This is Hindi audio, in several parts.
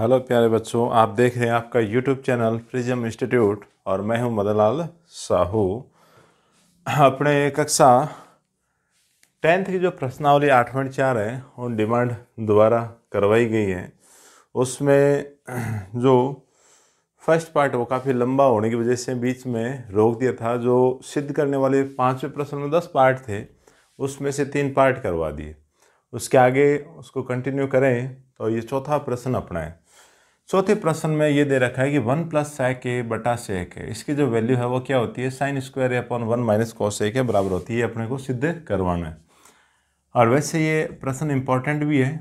हेलो प्यारे बच्चों आप देख रहे हैं आपका यूट्यूब चैनल प्रिजम इंस्टीट्यूट और मैं हूं मदनलाल साहू अपने कक्षा टेंथ की जो प्रश्नावली आठ पॉइंट चार है उन डिमांड द्वारा करवाई गई है उसमें जो फर्स्ट पार्ट वो काफ़ी लंबा होने की वजह से बीच में रोक दिया था जो सिद्ध करने वाले पाँचवें प्रश्न में दस पार्ट थे उसमें से तीन पार्ट करवा दिए उसके आगे उसको कंटिन्यू करें तो ये चौथा प्रश्न अपनाएं चौथे प्रश्न में ये दे रखा है कि वन प्लस साइक ए बटा सेक है इसकी जो वैल्यू है वो क्या होती है sine square upon one minus cos एक है बराबर होती है अपने को सिद्ध करवाना है और वैसे ये प्रश्न इम्पोर्टेंट भी है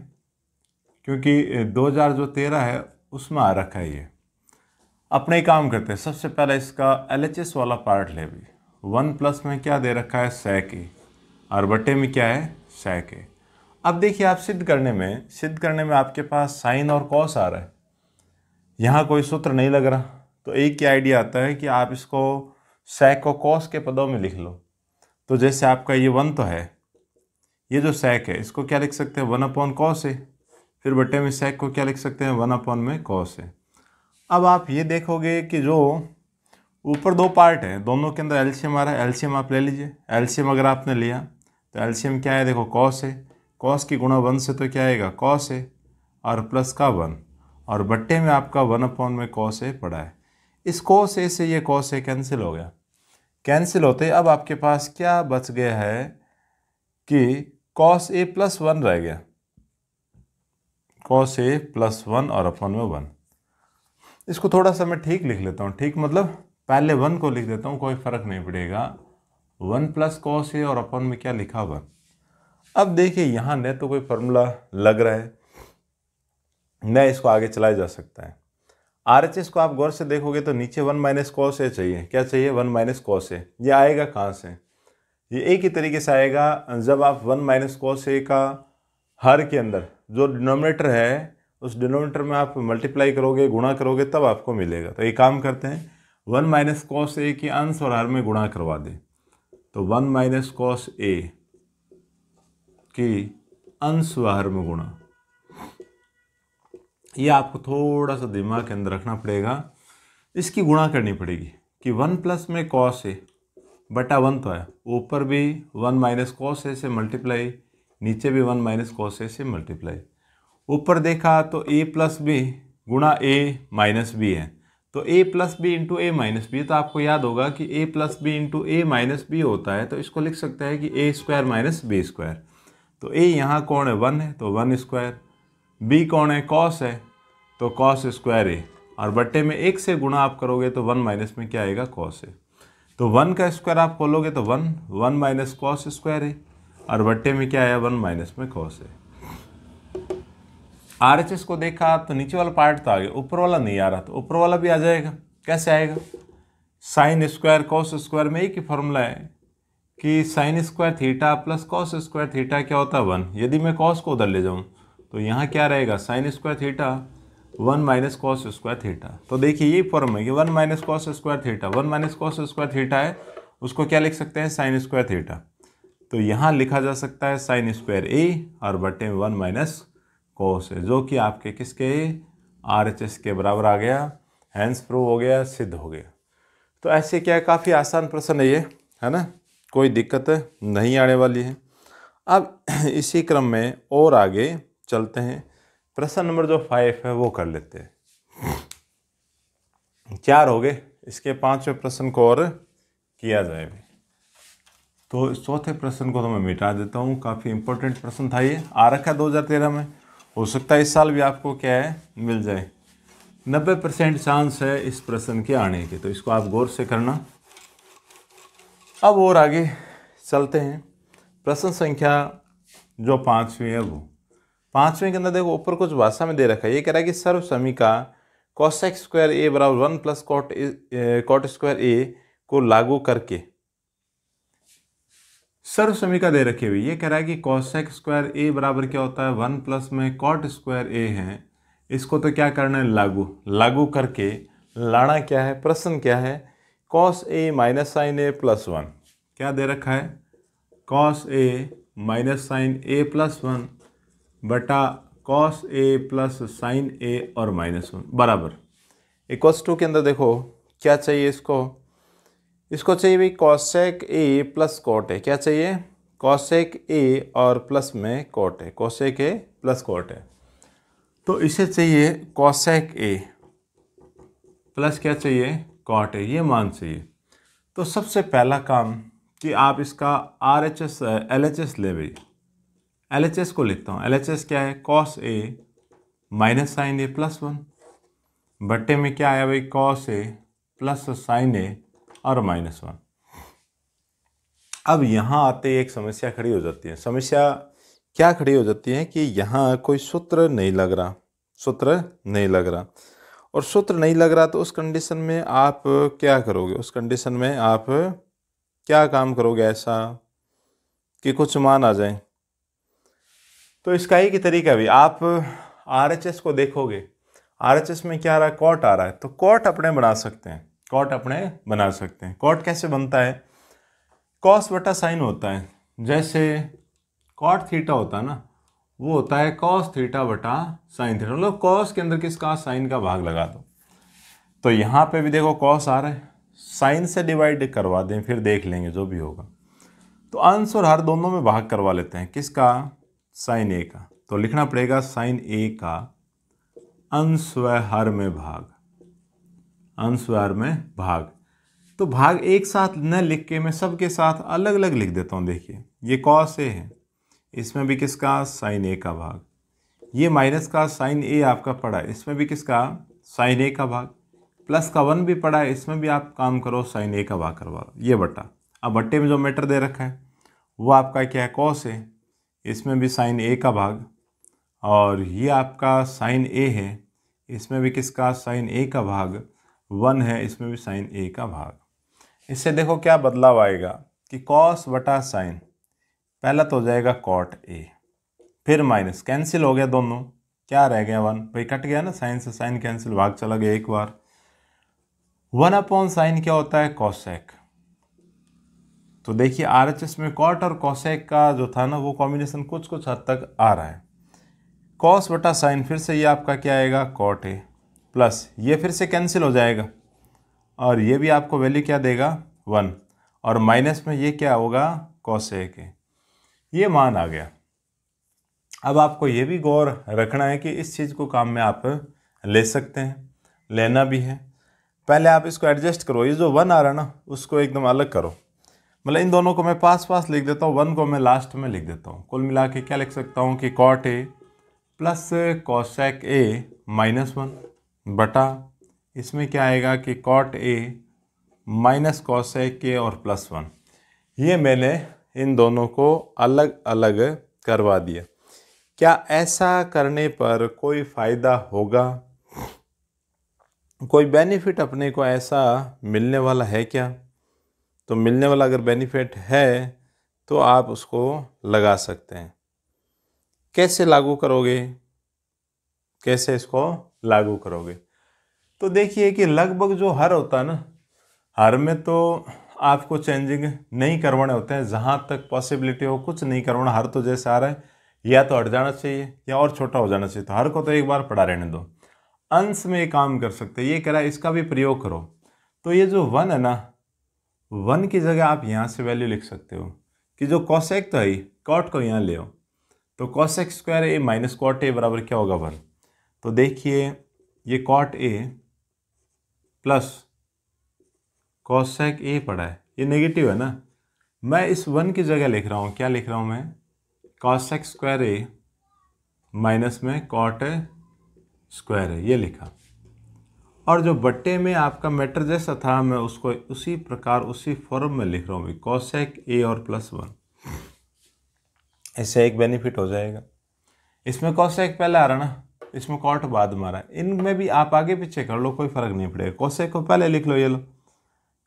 क्योंकि दो हज़ार जो तेरह है उसमें आ रखा है ये अपने काम करते हैं सबसे पहले इसका एल वाला पार्ट ले भी वन प्लस में क्या दे रखा है सैक ए और बटे में क्या है सैक ए अब देखिए आप सिद्ध करने में सिद्ध करने में आपके पास साइन और कॉस आ रहा है यहाँ कोई सूत्र नहीं लग रहा तो एक ही आइडिया आता है कि आप इसको सैक को कॉस के पदों में लिख लो तो जैसे आपका ये वन तो है ये जो सैक है इसको क्या लिख सकते हैं वन अपॉन कॉस है फिर बटे में सैक को क्या लिख सकते हैं वन अपॉन में कॉस है अब आप ये देखोगे कि जो ऊपर दो पार्ट हैं दोनों के अंदर एल्शियम आ रहा है एल्शियम आप ले लीजिए एल्शियम अगर आपने लिया तो एल्शियम क्या है देखो कॉस है कॉस की गुणा वन से तो क्या आएगा कॉस है और प्लस का वन और बट्टे में आपका वन अपॉन में कॉस ए पड़ा है इस कॉस ए से ये कॉस ए कैंसिल हो गया कैंसिल होते अब आपके पास क्या बच गया है कि कॉस ए प्लस वन रह गया कॉस ए प्लस वन और अपन में वन इसको थोड़ा सा मैं ठीक लिख लेता हूँ ठीक मतलब पहले वन को लिख देता हूँ कोई फ़र्क नहीं पड़ेगा वन प्लस कॉस ए और अपन में क्या लिखा वन अब देखिए यहाँ न तो कोई फॉर्मूला लग रहा है न इसको आगे चलाया जा सकता है आर को आप गौर से देखोगे तो नीचे वन माइनस कॉस ए चाहिए क्या चाहिए वन माइनस कॉस ए ये आएगा कहाँ से ये एक ही तरीके से आएगा जब आप वन माइनस कॉस ए का हर के अंदर जो डिनोमिनेटर है उस डिनोमिनेटर में आप मल्टीप्लाई करोगे गुणा करोगे तब आपको मिलेगा तो ये काम करते हैं वन माइनस कॉस ए के अंश और हर में गुणा करवा दें तो वन माइनस कॉस ए की अंश व हर में गुणा ये आपको थोड़ा सा दिमाग के अंदर रखना पड़ेगा इसकी गुणा करनी पड़ेगी कि वन प्लस में कॉस ए बटा वन तो है ऊपर भी वन माइनस कॉस ए से मल्टीप्लाई नीचे भी वन माइनस कॉस ए से मल्टीप्लाई ऊपर देखा तो ए प्लस बी गुणा ए माइनस बी है तो A plus B into A minus B तो आपको याद होगा कि A plus B into A minus B होता है तो इसको लिख सकते हैं कि A square minus B square तो ए यहाँ कौन है वन है तो वन स्क्वायर बी कौन है कॉस है तो कॉस स्क्वायर ए और बट्टे में एक से गुणा आप करोगे तो वन माइनस में क्या आएगा कॉस ए तो वन का स्क्वायर आप खोलोगे तो one one minus cos square A और बट्टे में क्या आया वन माइनस में cos A R H S को देखा तो नीचे वाला पार्ट तो आ गया ऊपर वाला नहीं आ रहा तो ऊपर वाला भी आ जाएगा कैसे आएगा साइन स्क्वायर कॉस स्क्वायर में एक ही फॉर्मूला है कि sine square theta plus cos square theta क्या होता है वन यदि मैं कॉस को उधर ले जाऊँ तो यहाँ क्या रहेगा sine square theta one minus cos square theta तो देखिए ये फॉर्म है कि one minus cos square theta one minus cos square theta है उसको क्या लिख सकते हैं साइन स्क्वायर थीटा तो यहाँ लिखा जा सकता है साइन स्क्वायर ए और बटे वन माइनस कॉस है जो कि आपके किसके आर एच एस के बराबर आ गया हैंस प्रूव हो गया सिद्ध हो गया तो ऐसे क्या है काफ़ी आसान प्रश्न है ये है ना कोई दिक्कत नहीं आने वाली है अब इसी क्रम में और आगे चलते हैं प्रश्न नंबर जो फाइव है वो कर लेते हैं चार हो गए इसके पांचवें प्रश्न को और किया जाए भी तो इस चौथे प्रश्न को तो मैं मिटा देता हूँ काफ़ी इंपॉर्टेंट प्रश्न था ये आ रखा दो हज़ार तेरह में हो सकता है इस साल भी आपको क्या है मिल जाए नब्बे परसेंट चांस है इस प्रश्न के आने के तो इसको आप गौर से करना अब और आगे चलते हैं प्रश्न संख्या जो पाँचवीं है वो पाँचवें के अंदर देखो ऊपर कुछ भाषा में दे रखा है ये कह रहा है कि सर्व समीका एक्स स्क्वायर ए बराबर one plus cot cot square A को लागू करके सर्व समीका दे रखी हुई ये कह रहा है कि एक्स स्क्वायर ए बराबर क्या होता है वन प्लस में कॉट स्क्वायर ए है इसको तो क्या करना है लागू लागू करके लाना क्या है प्रश्न क्या है cos A minus sine A plus one क्या दे रखा है cos A minus sine A plus one बटा cos A plus sine A और माइनस वन बराबर इक्वस टू के अंदर देखो क्या चाहिए इसको इसको चाहिए भाई कॉशेक ए प्लस कॉट है क्या चाहिए कॉशेक ए और प्लस में कॉट है कॉशेक ए प्लस कॉट है तो इसे चाहिए कॉशेक ए प्लस क्या चाहिए कॉट है ये मान चाहिए तो सबसे पहला काम कि आप इसका R H S L H S ले भाई एल को लिखता हूँ एल क्या है cos A minus sine A plus one बट्टे में क्या आया भाई cos A plus sine A और माइनस वन अब यहाँ आते एक समस्या खड़ी हो जाती है समस्या क्या खड़ी हो जाती है कि यहाँ कोई सूत्र नहीं लग रहा सूत्र नहीं लग रहा और सूत्र नहीं लग रहा तो उस कंडीशन में आप क्या करोगे उस कंडीशन में आप क्या काम करोगे ऐसा कि कुछ मान आ जाए तो इसका एक ही तरीका भी आप आर को देखोगे आर में क्या आ रहा है कॉट आ रहा है तो कॉट अपने बना सकते हैं कॉट अपने बना सकते हैं कॉट कैसे बनता है कॉस बटा साइन होता है जैसे कॉट थीटा होता है ना वो होता है कॉस थीटा बटा साइन थीटा मतलब कॉस के अंदर किसका साइन का भाग लगा दो तो यहाँ पे भी देखो कॉस आ रहा है साइन से डिवाइड करवा दें फिर देख लेंगे जो भी होगा तो आंसर हर दोनों में भाग करवा लेते हैं किसका साइन ए का तो लिखना पड़ेगा साइन ए का अंश व हर में भाग अंश व हर में भाग तो भाग एक साथ न लिख के मैं सबके साथ अलग अलग लिख देता हूँ देखिए ये कॉस ए है इसमें भी किसका साइन ए का भाग ये माइनस का साइन ए आपका पड़ा है इसमें भी किसका साइन ए का भाग प्लस का वन भी पड़ा है इसमें भी आप काम करो साइन ए का भाग करवा ये बट्टा अब बट्टे में जो मैटर दे रखा है वो आपका क्या है कॉस है इसमें भी साइन ए का भाग और ये आपका साइन ए है इसमें भी किसका साइन ए का भाग वन है इसमें भी साइन ए का भाग इससे देखो क्या बदलाव आएगा कि कॉस बटा साइन पहला तो हो जाएगा कॉट ए फिर माइनस कैंसिल हो गया दोनों क्या रह गया वन भाई कट गया ना साइन से साइन कैंसिल भाग चला गया एक बार वन अपॉन साइन क्या होता है कॉसैक तो देखिए आर में कॉट और कॉसेक का जो था ना वो कॉम्बिनेशन कुछ कुछ हद तक आ रहा है कॉस बटा साइन फिर से ये आपका क्या आएगा कॉट ए प्लस ये फिर से कैंसिल हो जाएगा और ये भी आपको वैल्यू क्या देगा वन और माइनस में ये क्या होगा कॉसेक ए ये मान आ गया अब आपको ये भी गौर रखना है कि इस चीज़ को काम में आप ले सकते हैं लेना भी है पहले आप इसको एडजस्ट करो ये जो वन आ रहा है ना उसको एकदम अलग करो मतलब इन दोनों को मैं पास पास लिख देता हूँ वन को मैं लास्ट में लिख देता हूँ कुल मिला के क्या लिख सकता हूँ कि cot A plus cosec A minus one बटा इसमें क्या आएगा कि cot A minus cosec A और प्लस वन ये मैंने इन दोनों को अलग अलग करवा दिया क्या ऐसा करने पर कोई फ़ायदा होगा कोई बेनिफिट अपने को ऐसा मिलने वाला है क्या तो मिलने वाला अगर बेनिफिट है तो आप उसको लगा सकते हैं कैसे लागू करोगे कैसे इसको लागू करोगे तो देखिए कि लगभग जो हर होता है ना हर में तो आपको चेंजिंग नहीं करवाने होते हैं जहाँ तक पॉसिबिलिटी हो कुछ नहीं करवाना हर तो जैसे आ रहा है या तो हट जाना चाहिए या और छोटा हो जाना चाहिए तो हर को तो एक बार पढ़ा रहने दो अंश में ये काम कर सकते हैं ये कह रहा है इसका भी प्रयोग करो तो ये जो वन है ना वन की जगह आप यहाँ से वैल्यू लिख सकते हो कि जो कॉशेक तो है कॉट को यहाँ ले हो तो cosec square A minus cot A बराबर क्या होगा वन तो देखिए ये cot A plus cosec A पड़ा है ये नेगेटिव है ना मैं इस वन की जगह लिख रहा हूँ क्या लिख रहा हूँ मैं कॉशेक स्क्वायर ए माइनस में कॉट स्क्वायर है ये लिखा और जो बट्टे में आपका मैटर जैसा था मैं उसको उसी प्रकार उसी फॉर्म में लिख रहा हूँ कॉसेक ए और प्लस वन ऐसे एक बेनिफिट हो जाएगा इसमें कॉसेक पहले आ रहा ना इसमें कॉट बाद में आ रहा है इनमें भी आप आगे पीछे कर लो कोई फ़र्क नहीं पड़ेगा कॉसेक को पहले लिख लो ये लो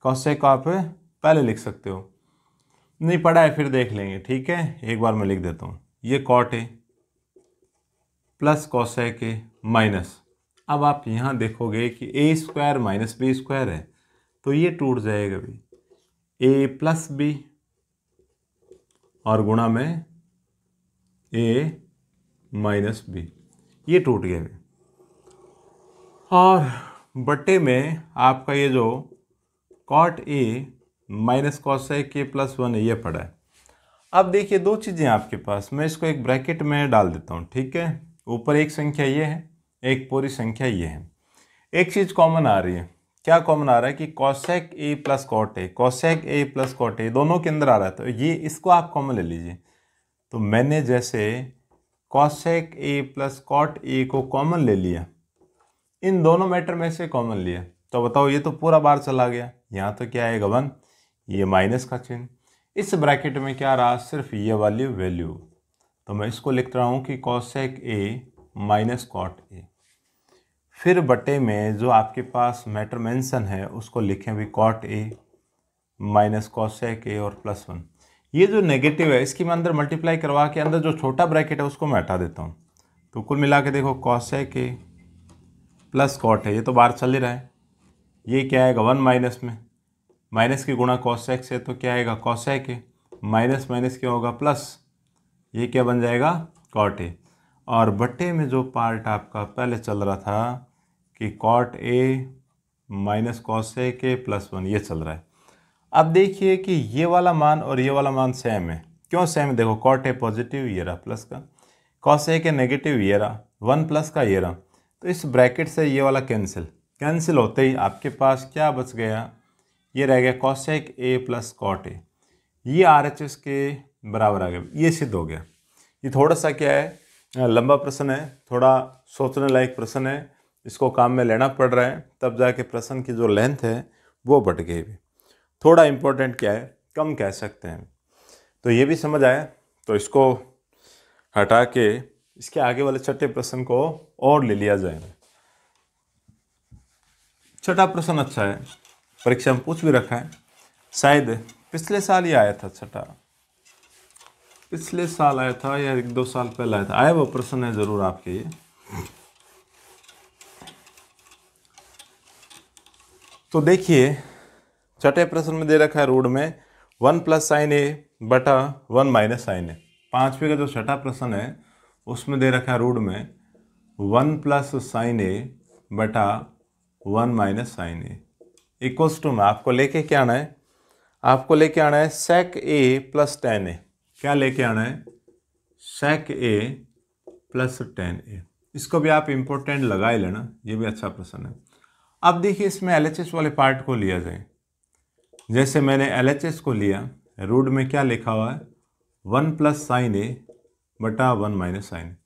कॉसेक को आप पहले लिख सकते हो नहीं पढ़ा है फिर देख लेंगे ठीक है एक बार मैं लिख देता हूँ ये कॉट है प्लस कॉसेक माइनस अब आप यहाँ देखोगे कि A square minus B square है तो ये टूट जाएगा भी ए प्लस बी और गुणा में ए माइनस बी ये टूट गया भी और बटे में आपका ये जो कॉट ए माइनस कॉस है के प्लस वन ये पड़ा है अब देखिए दो चीज़ें आपके पास मैं इसको एक ब्रैकेट में डाल देता हूँ ठीक है ऊपर एक संख्या ये है एक पूरी संख्या ये है एक चीज़ कॉमन आ रही है क्या कॉमन आ रहा है कि cosec A plus cot A cosec A plus cot A दोनों के अंदर आ रहा है तो ये इसको आप कॉमन ले लीजिए तो मैंने जैसे cosec A plus cot A को कॉमन ले लिया इन दोनों मैटर में से कॉमन लिया तो बताओ ये तो पूरा बार चला गया यहाँ तो क्या आएगा वन ये माइनस का चिन्ह इस ब्रैकेट में क्या रहा सिर्फ ये वाली वैल्यू तो मैं इसको लिख रहा हूँ कि cosec A minus cot A फिर बटे में जो आपके पास मैटर मेंशन है उसको लिखें भी cot A minus cosec A और प्लस वन ये जो नेगेटिव है इसकी मैं अंदर मल्टीप्लाई करवा के अंदर जो छोटा ब्रैकेट है उसको मैं हटा देता हूँ तो कुल मिला के देखो कॉशेक ए प्लस कॉट है ये तो बाहर चल ही रहा है ये क्या आएगा वन माइनस में माइनस की गुणा कॉशेक से तो क्या आएगा कॉशेक ए माइनस माइनस क्या होगा प्लस ये क्या बन जाएगा कॉट ए और बटे में जो पार्ट आपका पहले चल रहा था कि cot A minus cos A के प्लस वन ये चल रहा है अब देखिए कि ये वाला मान और ये वाला मान सेम है क्यों सेम देखो कॉट ए पॉजिटिव ये रहा प्लस का कॉस ए के नेगेटिव ये रहा वन प्लस का ये रहा तो इस ब्रैकेट से ये वाला कैंसिल कैंसिल होते ही आपके पास क्या बच गया ये रह गया एक ए प्लस कॉट ए ये आर एच एस के बराबर आ गया ये सिद्ध हो गया ये थोड़ा सा क्या है लंबा प्रश्न है थोड़ा सोचने लायक प्रश्न है इसको काम में लेना पड़ रहा है तब जाके प्रसंग की जो लेंथ है वो बढ़ गई भी थोड़ा इम्पोर्टेंट क्या है कम कह सकते हैं तो ये भी समझ आया तो इसको हटा के इसके आगे वाले छठे प्रश्न को और ले लिया जाएगा छठा प्रश्न अच्छा है परीक्षा में पूछ भी रखा है शायद पिछले साल ही आया था छठा पिछले साल आया था या एक दो साल पहले आया था आया वो प्रश्न है ज़रूर आपके ये तो देखिए छठे प्रश्न में दे रखा है रूड में वन प्लस साइन ए बटा वन माइनस साइन ए पाँचवें का जो छठा प्रश्न है उसमें दे रखा है रूड में वन प्लस साइन ए बटा one minus sine A equals to में आपको लेके क्या आना है आपको लेके आना है सेक ए प्लस टेन ए क्या लेके आना है सेक ए प्लस टेन ए इसको भी आप इम्पोर्टेंट लगा ही लेना ये भी अच्छा प्रश्न है अब देखिए इसमें एल वाले पार्ट को लिया जाए जैसे मैंने एल को लिया रूट में क्या लिखा हुआ है वन प्लस साइन ए बटा वन माइनस साइन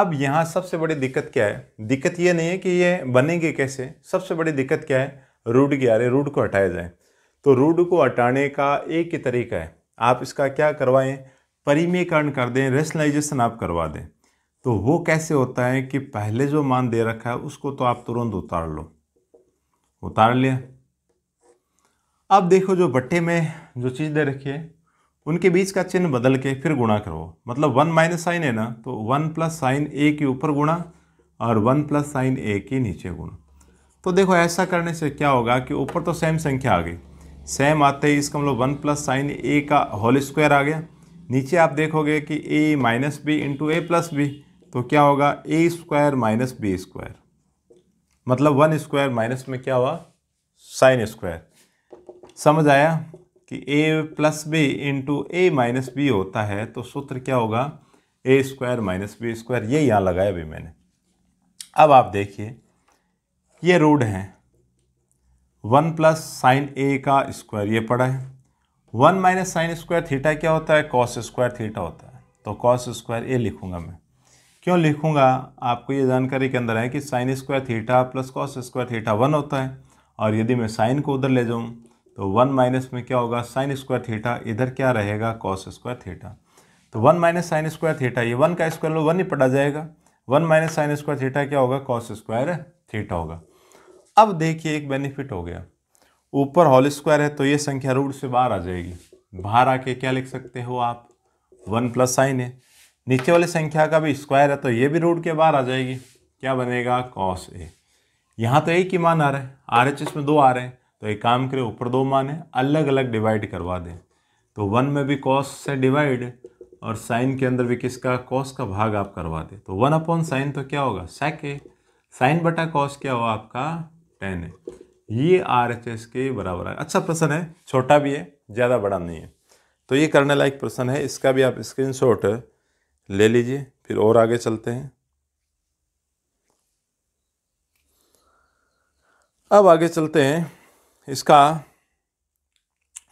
अब यहाँ सबसे बड़ी दिक्कत क्या है दिक्कत ये नहीं है कि ये बनेंगे कैसे सबसे बड़ी दिक्कत क्या है रूट की आ रही रूट को हटाया जाए तो रूट को हटाने का एक ही तरीका है आप इसका क्या करवाएं परिमीकरण कर दें रेशनलाइजेशन आप करवा दें तो वो कैसे होता है कि पहले जो मान दे रखा है उसको तो आप तुरंत उतार लो उतार लिया अब देखो जो बट्टे में जो चीज़ दे रखी है उनके बीच का चिन्ह बदल के फिर गुणा करो मतलब वन माइनस साइन है ना तो वन प्लस साइन ए के ऊपर गुणा और वन प्लस साइन ए के नीचे गुणा तो देखो ऐसा करने से क्या होगा कि ऊपर तो सेम संख्या आ गई सेम आते ही इसका मतलब वन प्लस साइन ए का होल स्क्वायर आ गया नीचे आप देखोगे कि A minus B into A plus B तो क्या होगा A square minus B square मतलब वन स्क्वायर माइनस में क्या हुआ साइन स्क्वायर समझ आया कि A plus B into A minus B होता है तो सूत्र क्या होगा A square minus B square ये यहाँ लगाया अभी मैंने अब आप देखिए ये रूड हैं वन प्लस साइन ए का स्क्वायर ये पड़ा है one minus sine square theta क्या होता है कॉस स्क्वायर थीटा होता है तो कॉस स्क्वायर ए लिखूंगा मैं क्यों लिखूंगा आपको ये जानकारी के अंदर है कि sine square theta plus cos square theta one होता है और यदि मैं साइन को उधर ले जाऊँ तो वन माइनस में क्या होगा साइन स्क्वायर थीटा इधर क्या रहेगा कॉस स्क्वायर थीटा तो one minus sine square theta ये वन का स्क्वायर वन ही पड़ा जाएगा one minus sine square theta क्या होगा कॉस स्क्वायर थीटा होगा अब देखिए एक बेनिफिट हो गया ऊपर होल स्क्वायर है तो ये संख्या रूट से बाहर आ जाएगी बाहर आके क्या लिख सकते हो आप वन प्लस साइन है नीचे वाली संख्या का भी स्क्वायर है तो ये भी रूट के बाहर आ जाएगी क्या बनेगा कॉस ए यहाँ तो एक ही मान आ रहा है आर एच इसमें दो आ रहे हैं तो एक काम करें ऊपर दो मान है अलग अलग डिवाइड करवा दें तो वन में भी कॉस से डिवाइड और साइन के अंदर भी किसका कॉस का भाग आप करवा दें तो वन अपॉन साइन तो क्या होगा सेक ए साइन बटा कॉस क्या हुआ आपका टेन है ये आर एच एस के बराबर है अच्छा प्रश्न है छोटा भी है ज़्यादा बड़ा नहीं है तो ये करने लायक प्रश्न है इसका भी आप स्क्रीनशॉट ले लीजिए फिर और आगे चलते हैं अब आगे चलते हैं इसका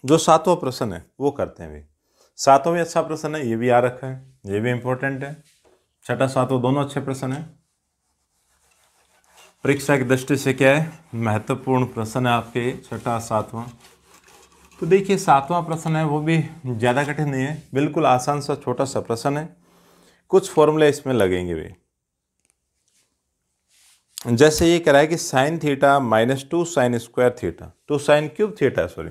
जो सातवां प्रश्न है वो करते हैं भाई सातवां भी अच्छा प्रश्न है ये भी आ रखा है ये भी इंपॉर्टेंट है छठा सातवां दोनों अच्छे प्रश्न है परीक्षा की दृष्टि से क्या है महत्वपूर्ण प्रश्न है आपके छठा सातवां तो देखिए सातवां प्रश्न है वो भी ज़्यादा कठिन नहीं है बिल्कुल आसान सा छोटा सा प्रश्न है कुछ फॉर्मूले इसमें लगेंगे भी जैसे ये है कि sine theta minus two sine square theta two sine cube theta sorry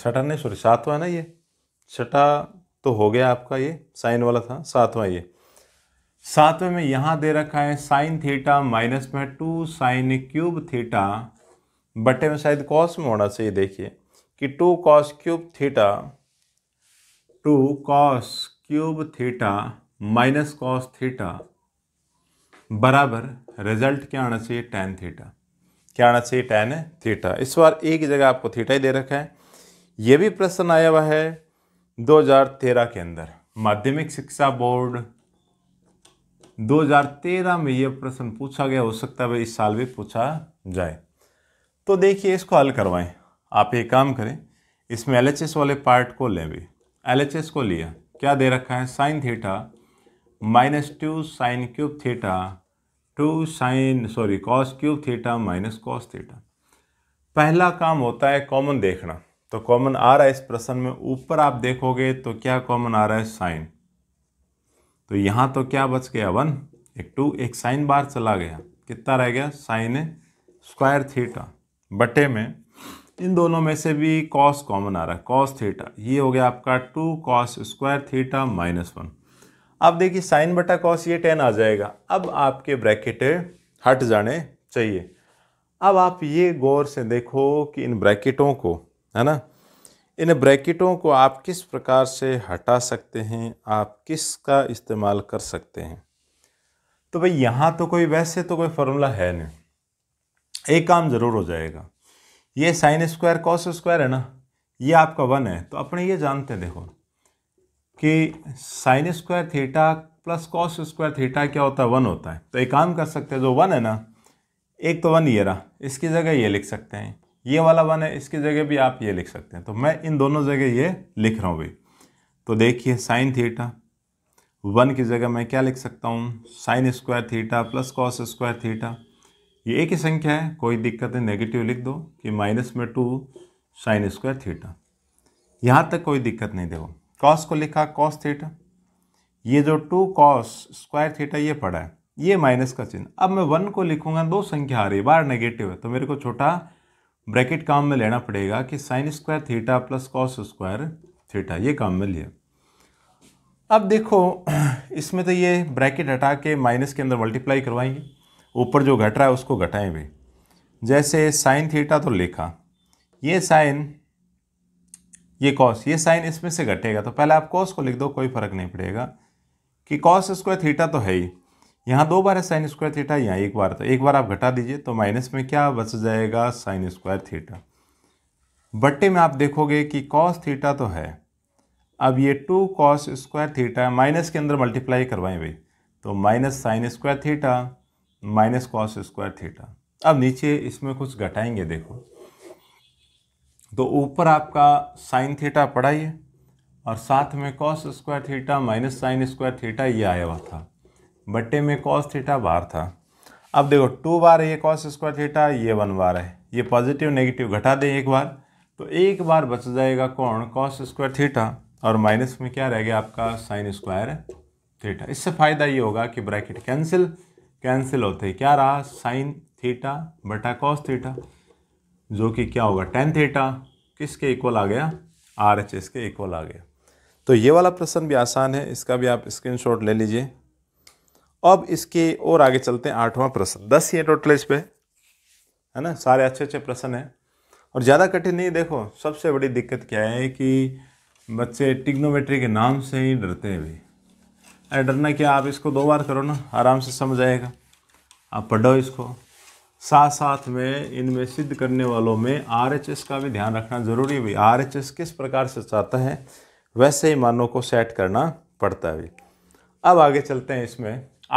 छठा नहीं सॉरी सातवा ना ये छठा तो हो गया आपका ये साइन वाला था सातवा ये सातवें में यहां दे रखा है साइन थीटा माइनस में टू साइन क्यूब थीटा बटे में शायद कॉस में होना चाहिए देखिए कि two cos cube theta two cos cube theta minus cos theta बराबर रिजल्ट क्या आना चाहिए टेन थीटा क्या आना चाहिए टेन थीटा इस बार एक जगह आपको थीटा ही दे रखा है ये भी प्रश्न आया हुआ है 2013 के अंदर माध्यमिक शिक्षा बोर्ड 2013 में यह प्रश्न पूछा गया हो सकता है इस साल भी पूछा जाए तो देखिए इसको हल करवाएं आप एक काम करें इसमें एल वाले पार्ट को लें भी एल को लिया क्या दे रखा है sine theta minus two sine cube theta two sine sorry cos cube theta minus cos theta पहला काम होता है कॉमन देखना तो कॉमन आ रहा है इस प्रश्न में ऊपर आप देखोगे तो क्या कॉमन आ रहा है साइन तो यहाँ तो क्या बच गया वन एक टू एक साइन बार चला गया कितना रह गया साइन स्क्वायर थीटा बटे में इन दोनों में से भी कॉस कॉमन आ रहा है कॉस थीटा ये हो गया आपका two cos square theta minus one अब देखिए साइन बटा कॉस ये टेन आ जाएगा अब आपके ब्रैकेट हट जाने चाहिए अब आप ये गौर से देखो कि इन ब्रैकेटों को है ना इन ब्रैकेटों को आप किस प्रकार से हटा सकते हैं आप किस का इस्तेमाल कर सकते हैं तो भाई यहाँ तो कोई वैसे तो कोई फॉर्मूला है नहीं एक काम ज़रूर हो जाएगा ये साइन स्क्वायर कॉस स्क्वायर है ना ये आपका वन है तो अपने ये जानते हैं देखो कि sine square theta plus cos square theta क्या होता है वन होता है तो एक काम कर सकते हैं जो वन है ना एक तो वन ये रहा इसकी जगह ये लिख सकते हैं ये वाला वन है इसकी जगह भी आप ये लिख सकते हैं तो मैं इन दोनों जगह ये लिख रहा हूँ भाई तो देखिए साइन थीटा वन की जगह मैं क्या लिख सकता हूँ sine square theta plus cos square theta ये एक ही संख्या है कोई दिक्कत नहीं नेगेटिव लिख दो कि माइनस में टू साइन स्क्वायर थीटा यहाँ तक कोई दिक्कत नहीं देखो कॉस को लिखा कॉस थीटा ये जो टू कॉस स्क्वायर थीटा ये पड़ा है ये माइनस का चिन्ह अब मैं वन को लिखूंगा दो संख्या आ रही बार नेगेटिव है तो मेरे को छोटा ब्रैकेट काम में लेना पड़ेगा कि sine square theta plus cos square theta ये काम में लिया अब देखो इसमें तो ये ब्रैकेट हटा के माइनस के अंदर मल्टीप्लाई करवाएंगे ऊपर जो घट रहा है उसको घटाएं भी जैसे साइन थीटा तो लिखा ये साइन ये कॉस ये साइन इसमें से घटेगा तो पहले आप कॉस को लिख दो कोई फर्क नहीं पड़ेगा कि कॉस स्क्वायर थीटा तो है ही यहाँ दो बार है साइन स्क्वायर थीटा यहाँ एक बार तो एक बार आप घटा दीजिए तो माइनस में क्या बच जाएगा साइन स्क्वायर थीटा बट्टे में आप देखोगे कि कॉस थीटा तो है अब ये two cos square theta minus के अंदर मल्टीप्लाई करवाएं भाई तो minus sine square theta minus cos square theta अब नीचे इसमें कुछ घटाएंगे देखो तो ऊपर आपका साइन थीटा पड़ा ही और साथ में cos square theta minus sine square theta ये आया हुआ था बट्टे में कॉस थीटा बाहर था अब देखो टू बार ये कॉस स्क्वायर थीटा ये वन बार है ये पॉजिटिव नेगेटिव घटा दें एक बार तो एक बार बच जाएगा कौन कॉस स्क्वायर थीटा और माइनस में क्या रह गया आपका साइन स्क्वायर थीटा इससे फ़ायदा ये होगा कि ब्रैकेट कैंसिल कैंसिल होते हैं क्या रहा साइन थीटा बटा कॉस थीटा जो कि क्या होगा टेन थीटा किसके इक्वल आ गया आर एच एस के इक्वल आ गया तो ये वाला प्रश्न भी आसान है इसका भी आप स्क्रीनशॉट ले लीजिए अब इसके और आगे चलते हैं आठवां प्रश्न दस ही है टोटल इस पर है ना सारे अच्छे अच्छे प्रश्न हैं और ज़्यादा कठिन नहीं देखो सबसे बड़ी दिक्कत क्या है कि बच्चे टिग्नोमेट्री के नाम से ही डरते हैं भाई अरे डरना क्या आप इसको दो बार करो ना आराम से समझ आएगा आप पढ़ो इसको साथ साथ में इनमें सिद्ध करने वालों में आर एच एस का भी ध्यान रखना जरूरी भी आर एच एस किस प्रकार से चाहता है वैसे ही मानों को सेट करना पड़ता है भी अब आगे चलते हैं इसमें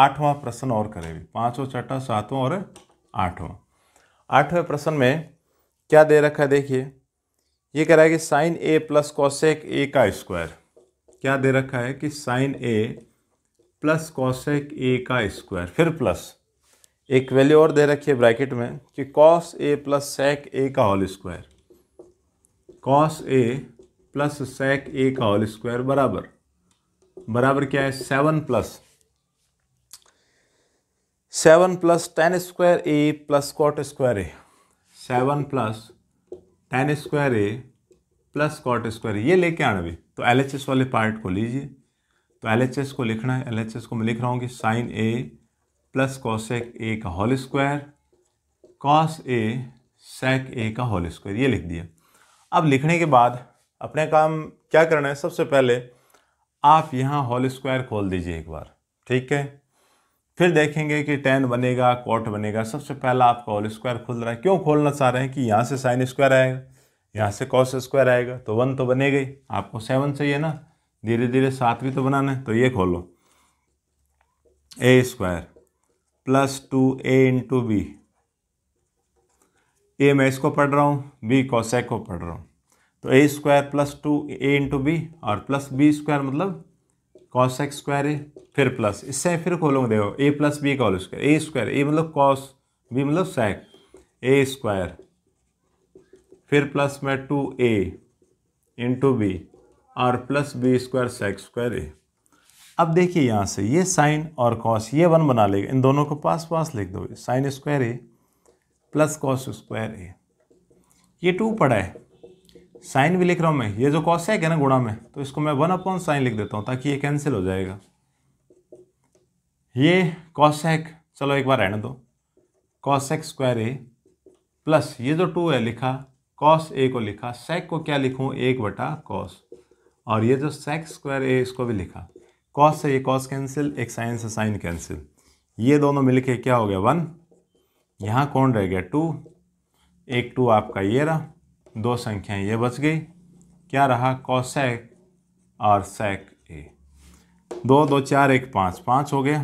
आठवां प्रश्न और करें भी पाँचों छठा सातवां और आठवां आठवें प्रश्न में क्या दे रखा है देखिए ये कह रहा है कि sine A plus cosec A का स्क्वायर क्या दे रखा है कि sine A plus cosec A का स्क्वायर फिर प्लस एक वैल्यू और दे रखी है ब्रैकेट में कि cos A plus sec A का whole square cos A plus sec A का होल स्क्वायर बराबर बराबर क्या है seven plus seven plus tan square A plus cot square A seven plus tan square A plus cot square ये लेके आना भी तो एल वाले पार्ट को लीजिए तो एल एच एस को लिखना है एल एच एस को मैं लिख रहा हूँ कि sine A plus cosec A का whole square cos A sec A का होल स्क्वायर ये लिख दिया अब लिखने के बाद अपने काम क्या करना है सबसे पहले आप यहाँ होल स्क्वायर खोल दीजिए एक बार ठीक है फिर देखेंगे कि टेन बनेगा कॉट बनेगा सबसे पहला आपका होल स्क्वायर खुल रहा है क्यों खोलना चाह रहे हैं कि यहाँ से साइन स्क्वायर आएगा यहाँ से कॉस स्क्वायर आएगा तो वन तो बनेगा ही आपको सेवन चाहिए ना धीरे धीरे सात भी तो बनाना है तो ये खोलो A square plus two A into B A मैं इसको पढ़ रहा हूँ बी कॉसेक को पढ़ रहा हूँ तो A square plus two A into B और प्लस बी स्क्वायर मतलब कॉस एक्स स्क्वायर है फिर प्लस इससे फिर खोलोगे देखो ए प्लस बी का whole square A square A मतलब कॉस बी मतलब सेक ए स्क्वायर फिर प्लस में two A into B or plus B square sec square A अब देखिए यहाँ से ये साइन और कॉस ये वन बना लेगा इन दोनों को पास पास लिख दो sine square A plus cos square A ये टू पड़ा है साइन भी लिख रहा हूँ मैं ये जो कॉस है ना गुणा में तो इसको मैं वन अपॉन साइन लिख देता हूँ ताकि ये कैंसिल हो जाएगा ये एक चलो एक बार रहने दो एक्स स्क्वायर ए प्लस ये जो टू है लिखा कॉस ए को लिखा सेक को क्या लिखूँ एक बटा कॉस और ये जो सेक्स स्क्वायर है इसको भी लिखा कॉस से ये कॉस कैंसिल एक साइन से साइन कैंसिल ये दोनों मिलके क्या हो गया वन यहाँ कौन रह गया टू एक टू आपका ये रहा दो संख्याएं ये बच गई क्या रहा कॉसैक और सेक ए दो दो चार एक पाँच पाँच हो गया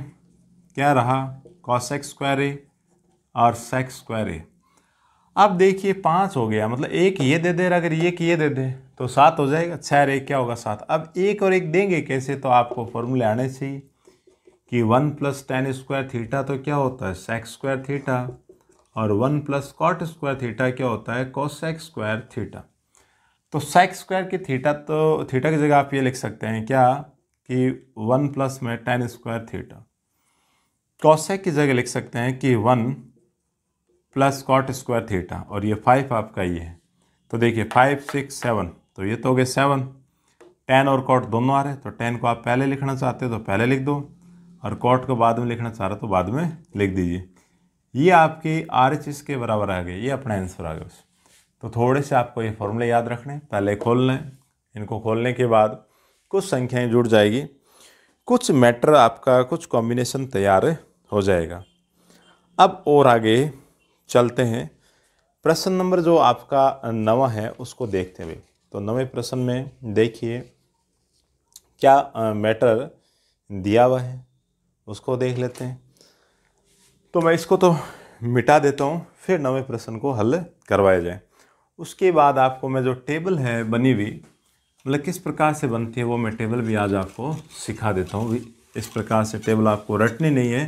क्या रहा कॉसेक स्क्वायर ए और सेक्स स्क्वायर ए अब देखिए पाँच हो गया मतलब एक ये दे दे अगर ये कि ये दे दे तो सात हो जाएगा छः और एक क्या होगा सात अब एक और एक देंगे कैसे तो आपको फॉर्मूले आने चाहिए कि one plus tan square theta तो क्या होता है सेक्स स्क्वायर थीटा और one plus cot square theta क्या होता है सेक्स स्क्वायर थीटा तो सेक्स स्क्वायर की थीटा तो थीटा की जगह आप ये लिख सकते हैं क्या कि वन प्लस में टेन स्क्वायर थीटा कॉसेक की जगह लिख सकते हैं कि one plus cot square theta और ये फाइव आपका ये है तो देखिए फाइव सिक्स सेवन तो ये तो हो गए सेवन टेन और कॉट दोनों आ रहे तो टेन को आप पहले लिखना चाहते हो तो पहले लिख दो और कॉट को बाद में लिखना चाह रहे तो बाद में लिख दीजिए ये आपके आर एच इसके बराबर आ गए ये अपना आंसर आ गया तो थोड़े से आपको ये फॉर्मूले याद रखने पहले खोल लें इनको खोलने के बाद कुछ संख्याएं जुड़ जाएगी कुछ मैटर आपका कुछ कॉम्बिनेशन तैयार हो जाएगा अब और आगे चलते हैं प्रश्न नंबर जो आपका नवा है उसको देखते हुए तो नवे प्रश्न में देखिए क्या मैटर दिया हुआ है उसको देख लेते हैं तो मैं इसको तो मिटा देता हूँ फिर नवे प्रश्न को हल करवाया जाए उसके बाद आपको मैं जो टेबल है बनी हुई मतलब किस प्रकार से बनती है वो मैं टेबल भी आज आपको सिखा देता हूँ इस प्रकार से टेबल आपको रटनी नहीं है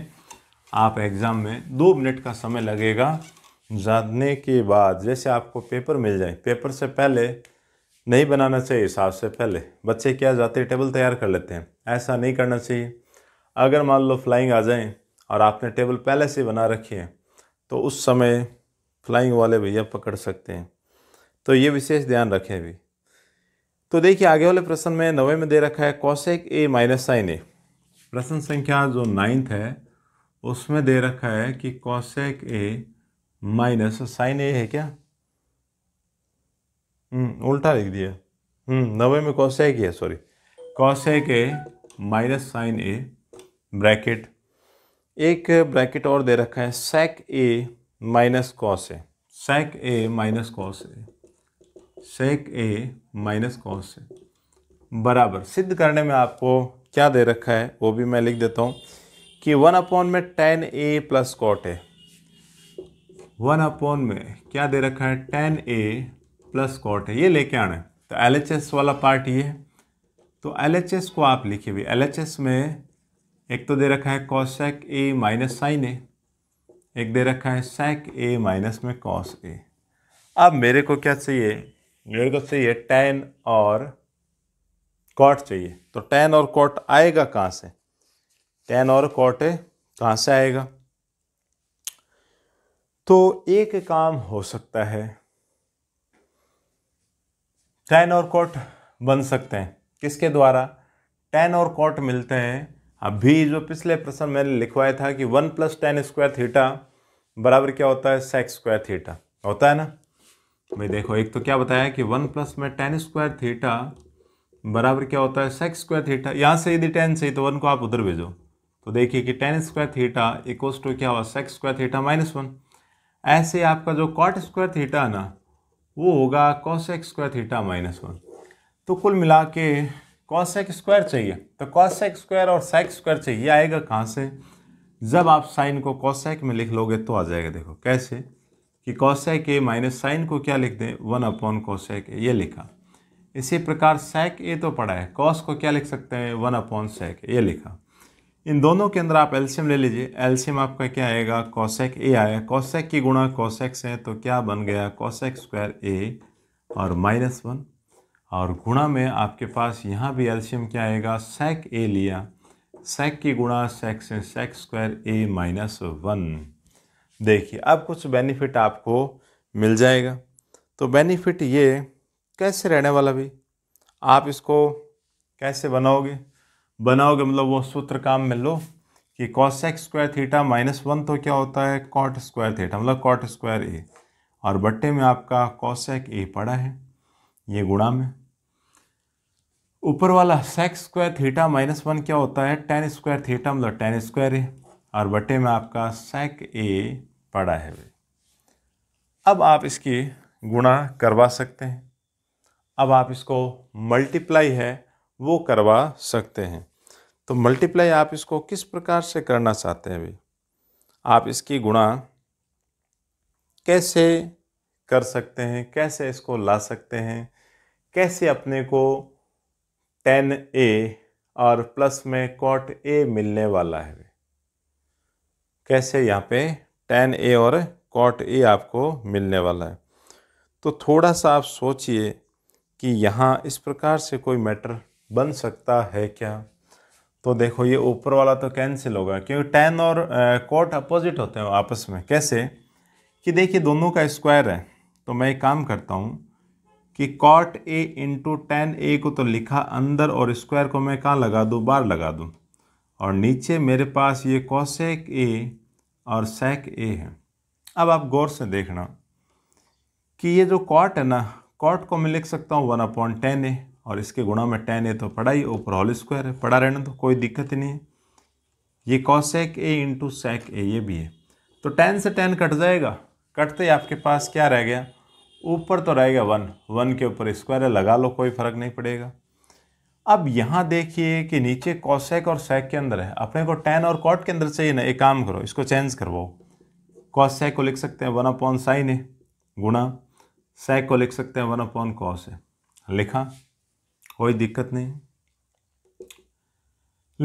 आप एग्ज़ाम में दो मिनट का समय लगेगा जानने के बाद जैसे आपको पेपर मिल जाए पेपर से पहले नहीं बनाना चाहिए हिसाब से पहले बच्चे क्या जाते हैं टेबल तैयार कर लेते हैं ऐसा नहीं करना चाहिए अगर मान लो फ्लाइंग आ जाए और आपने टेबल पहले से बना रखी है तो उस समय फ्लाइंग वाले भैया पकड़ सकते हैं तो ये विशेष ध्यान रखें अभी तो देखिए आगे वाले प्रश्न में नवे में दे रखा है cosec A minus sine A प्रश्न संख्या जो नाइन्थ है उसमें दे रखा है कि cosec A minus sine A है क्या हम्म, उल्टा लिख दिया हम्म, नब्बे में कॉसेक है सॉरी है के माइनस साइन ए ब्रैकेट एक ब्रैकेट और दे रखा है sec A minus cos A sec A minus cos A sec A minus cos A बराबर सिद्ध करने में आपको क्या दे रखा है वो भी मैं लिख देता हूँ कि वन अपॉन में tan A plus cot A one upon में क्या दे रखा है टेन ए प्लस कॉट है ये लेके आना है तो एल वाला पार्ट ये है तो एल को आप लिखिए भी एल में एक तो दे रखा है cosec A minus sine A एक दे रखा है सेक ए माइनस में कॉस ए अब मेरे को क्या चाहिए मेरे को चाहिए टेन और कॉट चाहिए तो टेन और कॉट आएगा कहाँ से टेन और कॉट कहाँ से आएगा तो एक काम हो सकता है टेन और कोट बन सकते हैं किसके द्वारा टेन और कोट मिलते हैं अभी जो पिछले प्रश्न मैंने लिखवाया था कि one plus tan square theta बराबर क्या होता है सेक्स स्क्वायर थीटा होता है ना भाई देखो एक तो क्या बताया कि वन प्लस में टेन स्क्वायर थीटा बराबर क्या होता है सेक्स स्क्वायर थीटा यहाँ से यदि टेन से तो वन को आप उधर भेजो तो देखिए कि tan square theta equal to क्या हुआ sec square theta minus one ऐसे आपका जो कॉट स्क्वायर थीटा है ना वो होगा cosec square theta minus one तो कुल मिला के कॉसेक स्क्वायर चाहिए तो एक्स स्क्वायर और सेक स्क्वायर चाहिए आएगा कहाँ से जब आप साइन को कॉसैक में लिख लोगे तो आ जाएगा देखो कैसे कि कॉसैक ए माइनस साइन को क्या लिख दें वन अपॉन कॉसैक ए ये लिखा इसी प्रकार सैक ए तो पड़ा है कॉस को क्या लिख सकते हैं वन अपॉन सेक ये लिखा इन दोनों के अंदर आप एल्शियम ले लीजिए एल्शियम आपका क्या आएगा कॉशेक ए आया कॉशेक की गुणा कॉशेक्स है तो क्या बन गया कॉशेक्स स्क्वायर ए और माइनस वन और गुणा में आपके पास यहाँ भी एल्शियम क्या आएगा सेक ए लिया सेक की गुणा सेक से sec square A minus one देखिए अब कुछ बेनिफिट आपको मिल जाएगा तो बेनिफिट ये कैसे रहने वाला भी आप इसको कैसे बनाओगे बनाओगे मतलब वो सूत्र काम में लो कि cosec square theta minus one तो क्या होता है कॉट स्क्वायर थीटा मतलब कॉट स्क्वायर ए और बट्टे में आपका कॉसैक ए पड़ा है ये गुणा में ऊपर वाला sec square theta minus one क्या होता है टेन स्क्वायर थीटा मतलब टेन स्क्वायर ए और बट्टे में आपका सेक ए पड़ा है भाई अब आप इसकी गुणा करवा सकते हैं अब आप इसको मल्टीप्लाई है वो करवा सकते हैं तो मल्टीप्लाई आप इसको किस प्रकार से करना चाहते हैं भाई आप इसकी गुणा कैसे कर सकते हैं कैसे इसको ला सकते हैं कैसे अपने को टेन ए और प्लस में कॉट ए मिलने वाला है कैसे यहाँ पे टेन ए और कॉट ए आपको मिलने वाला है तो थोड़ा सा आप सोचिए कि यहाँ इस प्रकार से कोई मैटर बन सकता है क्या तो देखो ये ऊपर वाला तो कैंसिल होगा क्योंकि टेन और कोट अपोजिट होते हैं आपस में कैसे कि देखिए दोनों का स्क्वायर है तो मैं एक काम करता हूँ कि cot A into tan A को तो लिखा अंदर और स्क्वायर को मैं कहाँ लगा दूँ बार लगा दूँ और नीचे मेरे पास ये कॉशेक ए और सेक ए है अब आप गौर से देखना कि ये जो कॉट है ना कॉट को मैं लिख सकता हूँ वन अपॉइंट टेन ए और इसके गुणा में टेन ए तो पड़ा ही ऊपर होल स्क्वायर है पढ़ा रहना तो कोई दिक्कत ही नहीं है ये कॉस सेक ए इंटू सेक ए ये भी है तो टेन से टेन कट जाएगा कटते ही आपके पास क्या रह गया ऊपर तो रहेगा वन वन के ऊपर स्क्वायर है लगा लो कोई फ़र्क नहीं पड़ेगा अब यहाँ देखिए कि नीचे कॉसेक और सेक के अंदर है अपने को टेन और कॉट के अंदर चाहिए ना एक काम करो इसको चेंज करवाओ कॉस सेक को लिख सकते हैं वन अपॉन साइन है गुणा सेक को लिख सकते हैं वन अपॉन कॉस है लिखा कोई दिक्कत नहीं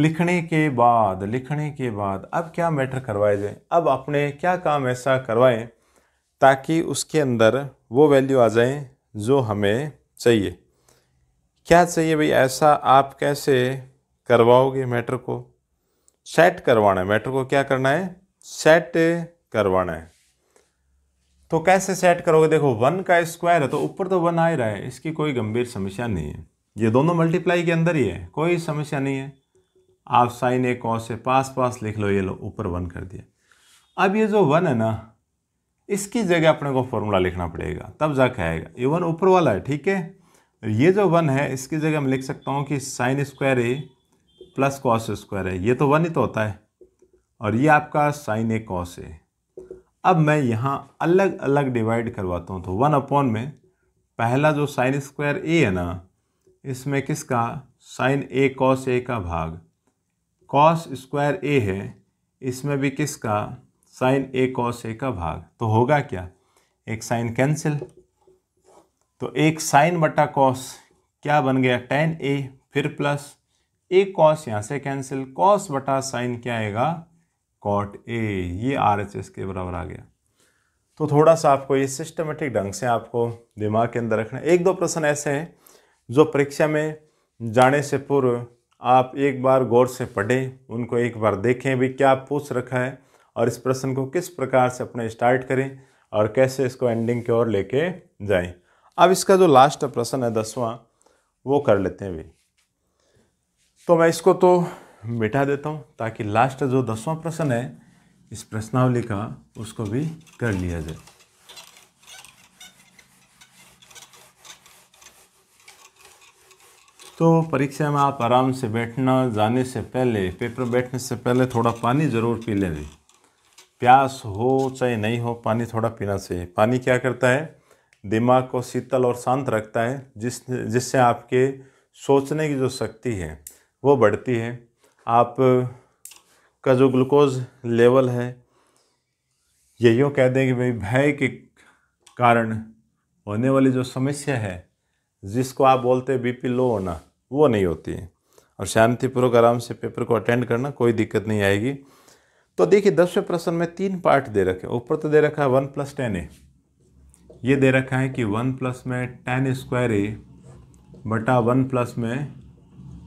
लिखने के बाद लिखने के बाद अब क्या मैटर करवाए जाए अब अपने क्या काम ऐसा करवाएं ताकि उसके अंदर वो वैल्यू आ जाए जो हमें चाहिए क्या चाहिए भाई ऐसा आप कैसे करवाओगे मैटर को सेट करवाना है मैटर को क्या करना है सेट करवाना है तो कैसे सेट करोगे देखो वन का स्क्वायर है तो ऊपर तो वन आ ही रहा है इसकी कोई गंभीर समस्या नहीं है ये दोनों मल्टीप्लाई के अंदर ही है कोई समस्या नहीं है आप साइन ए कॉस से पास पास लिख लो ये लो ऊपर वन कर दिया अब ये जो वन है ना इसकी जगह अपने को फॉर्मूला लिखना पड़ेगा तब जाके आएगा ये वन ऊपर वाला है ठीक है ये जो वन है इसकी जगह मैं लिख सकता हूँ कि sine square A plus cos square है ये तो वन ही तो होता है और ये आपका साइन ए कॉस ए अब मैं यहाँ अलग अलग डिवाइड करवाता हूँ तो वन अपॉन में पहला जो साइन स्क्वायर ए है ना इसमें किसका साइन ए कॉस ए का भाग कॉस स्क्वायर ए है इसमें भी किसका साइन ए कॉस ए का भाग तो होगा क्या एक साइन कैंसिल तो एक साइन बटा कॉस क्या बन गया टेन ए फिर प्लस ए कॉस यहाँ से कैंसिल कॉस बटा साइन क्या आएगा कॉट ए ये आर एच एस के बराबर आ गया तो थोड़ा सा आपको ये सिस्टमेटिक ढंग से आपको दिमाग के अंदर रखना एक दो प्रश्न ऐसे हैं जो परीक्षा में जाने से पूर्व आप एक बार गौर से पढ़ें उनको एक बार देखें भी क्या पूछ रखा है और इस प्रश्न को किस प्रकार से अपने स्टार्ट करें और कैसे इसको एंडिंग की ओर लेके जाएं अब इसका जो लास्ट प्रश्न है दसवां वो कर लेते हैं भी तो मैं इसको तो मिटा देता हूँ ताकि लास्ट जो दसवां प्रश्न है इस प्रश्नावली का उसको भी कर लिया जाए तो परीक्षा में आप आराम से बैठना जाने से पहले पेपर बैठने से पहले थोड़ा पानी ज़रूर पी लें प्यास हो चाहे नहीं हो पानी थोड़ा पीना चाहिए पानी क्या करता है दिमाग को शीतल और शांत रखता है जिस जिससे आपके सोचने की जो शक्ति है वो बढ़ती है आप का जो ग्लूकोज लेवल है ये यूँ कह दें कि भाई भय के कारण होने वाली जो समस्या है जिसको आप बोलते हैं बीपी लो होना वो नहीं होती है और शांतिपूर्वक आराम से पेपर को अटेंड करना कोई दिक्कत नहीं आएगी तो देखिए दसवें प्रश्न में तीन पार्ट दे रखे ऊपर तो दे रखा है वन प्लस टेन ए ये दे रखा है कि वन प्लस में टेन स्क्वायर ए बटा वन प्लस में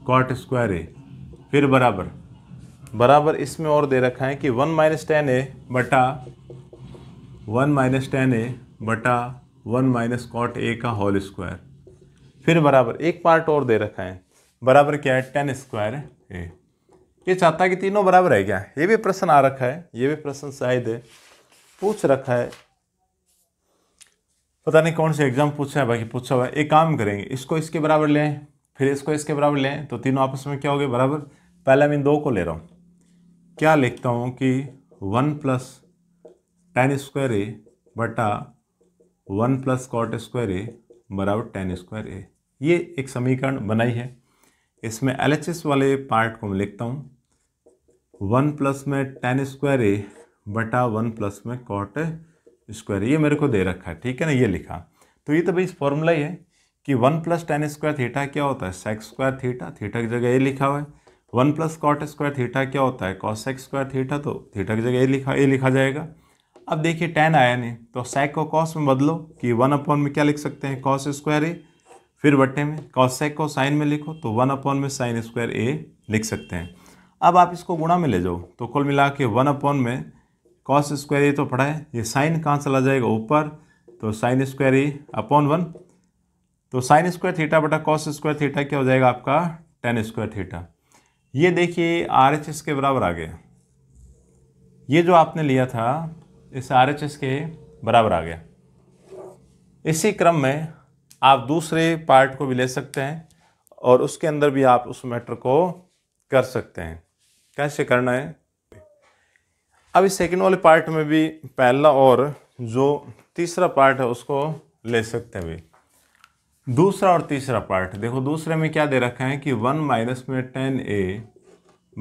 कॉट स्क्वायर ए फिर बराबर बराबर इसमें और दे रखा है कि वन माइनस टेन ए बटा वन माइनस टेन ए बटा वन माइनस कॉट ए का होल स्क्वायर फिर बराबर एक पार्ट और दे रखा है बराबर क्या है टेन स्क्वायर ए ये चाहता है कि तीनों बराबर है क्या ये भी प्रश्न आ रखा है ये भी प्रश्न शायद पूछ रखा है पता नहीं कौन से एग्जाम पूछा है बाकी पूछा हुआ है एक काम करेंगे इसको इसके बराबर लें फिर इसको इसके बराबर लें तो तीनों आपस में क्या हो गए बराबर पहले मैं इन दो को ले रहा हूँ क्या लिखता हूँ कि one plus tan square A बटा one plus cot square A बराबर टेन स्क्वायर ए ये एक समीकरण बनाई है इसमें एल वाले पार्ट को मैं लिखता हूँ वन प्लस में टेन स्क्वायर ए बटा वन प्लस में कॉट स्क्वायर ये मेरे को दे रखा है ठीक है ना ये लिखा तो ये तो भाई फॉर्मूला ही है कि one plus tan square theta क्या होता है सेक्स स्क्वायर थीटा थीटा की जगह ये लिखा हुआ है one plus cot square theta क्या होता है कॉस सेक्स स्क्वायर थीटा तो थीटा की जगह ये लिखा ये लिखा जाएगा अब देखिए टेन आया नहीं तो सेक को कॉस में बदलो कि वन अपॉन में क्या लिख सकते हैं कॉस स्क्वायर ए फिर बट्टे में कॉसेक को साइन में लिखो तो वन अपॉन में साइन स्क्वायर ए लिख सकते हैं अब आप इसको गुणा में ले जाओ तो कुल मिला के वन अपॉन में कॉस स्क्वायर ए तो पढ़ा है ये साइन कहाँ चला जाएगा ऊपर तो sine square A upon one तो साइन स्क्वायर थीटा बटा कॉस स्क्वायर थीटा क्या हो जाएगा आपका टेन स्क्वायर थीटा ये देखिए आर एच एस के बराबर आ गया ये जो आपने लिया था इस आर एच एस के बराबर आ गया इसी क्रम में आप दूसरे पार्ट को भी ले सकते हैं और उसके अंदर भी आप उस मैटर को कर सकते हैं कैसे करना है अब इस सेकेंड वाले पार्ट में भी पहला और जो तीसरा पार्ट है उसको ले सकते हैं भी दूसरा और तीसरा पार्ट देखो दूसरे में क्या दे रखा है कि वन माइनस में टेन ए